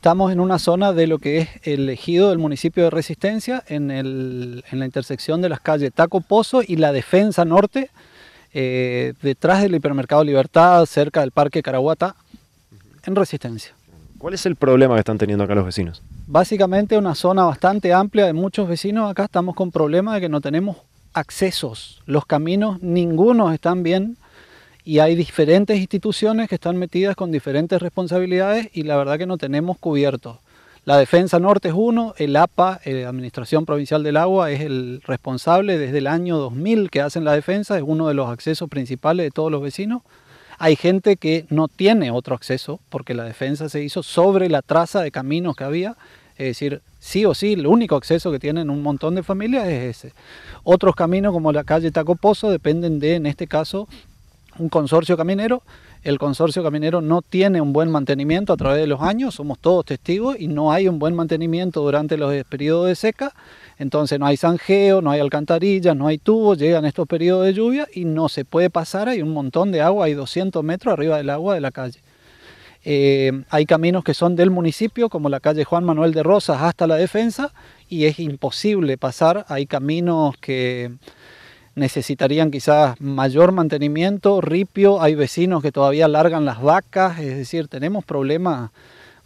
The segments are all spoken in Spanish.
Estamos en una zona de lo que es el ejido del municipio de Resistencia, en, la intersección de las calles Taco Pozo y la Defensa Norte, eh, detrás del hipermercado Libertad, cerca del Parque Caraguata, en Resistencia. ¿Cuál es el problema que están teniendo acá los vecinos? Básicamente una zona bastante amplia de muchos vecinos. Acá estamos con problemas de que no tenemos accesos. Los caminos, ninguno están bien y hay diferentes instituciones que están metidas con diferentes responsabilidades y la verdad que no tenemos cubierto La Defensa Norte es uno, el APA, eh, Administración Provincial del Agua, es el responsable desde el año 2000 que hacen la defensa, es uno de los accesos principales de todos los vecinos. Hay gente que no tiene otro acceso porque la defensa se hizo sobre la traza de caminos que había, es decir, sí o sí, el único acceso que tienen un montón de familias es ese. Otros caminos como la calle Tacopozo dependen de, en este caso, un consorcio caminero. El consorcio caminero no tiene un buen mantenimiento a través de los años, somos todos testigos y no hay un buen mantenimiento durante los periodos de seca. Entonces no hay zanjeo, no hay alcantarillas, no hay tubos, llegan estos periodos de lluvia y no se puede pasar, hay un montón de agua, hay 200 metros arriba del agua de la calle. Eh, hay caminos que son del municipio, como la calle Juan Manuel de Rosas hasta la defensa, y es imposible pasar. Hay caminos que necesitarían quizás mayor mantenimiento, ripio, hay vecinos que todavía largan las vacas, es decir, tenemos problemas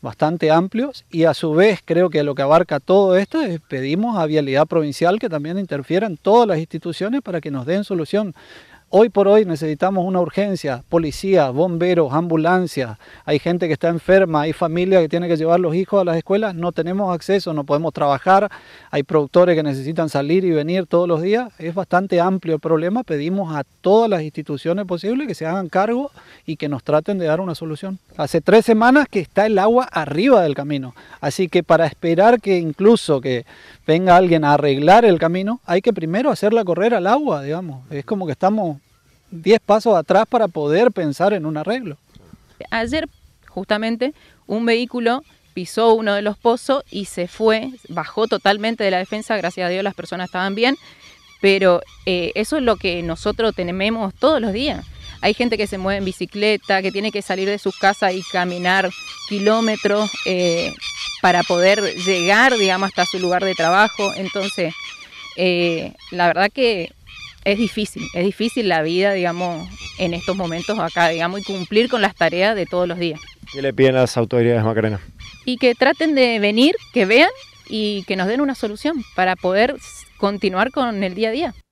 bastante amplios y a su vez creo que lo que abarca todo esto es pedimos a Vialidad Provincial que también interfieran todas las instituciones para que nos den solución Hoy por hoy necesitamos una urgencia, policía, bomberos, ambulancia, hay gente que está enferma, hay familia que tiene que llevar los hijos a las escuelas, no tenemos acceso, no podemos trabajar, hay productores que necesitan salir y venir todos los días, es bastante amplio el problema, pedimos a todas las instituciones posibles que se hagan cargo y que nos traten de dar una solución. Hace tres semanas que está el agua arriba del camino, así que para esperar que incluso que venga alguien a arreglar el camino, hay que primero hacerla correr al agua, digamos, es como que estamos 10 pasos atrás para poder pensar en un arreglo. Ayer, justamente, un vehículo pisó uno de los pozos y se fue, bajó totalmente de la defensa, gracias a Dios las personas estaban bien, pero eh, eso es lo que nosotros tenemos todos los días. Hay gente que se mueve en bicicleta, que tiene que salir de sus casas y caminar kilómetros eh, para poder llegar, digamos, hasta su lugar de trabajo. Entonces, eh, la verdad que es difícil, es difícil la vida, digamos, en estos momentos acá, digamos, y cumplir con las tareas de todos los días. ¿Qué le piden a las autoridades, Macarena? Y que traten de venir, que vean y que nos den una solución para poder continuar con el día a día.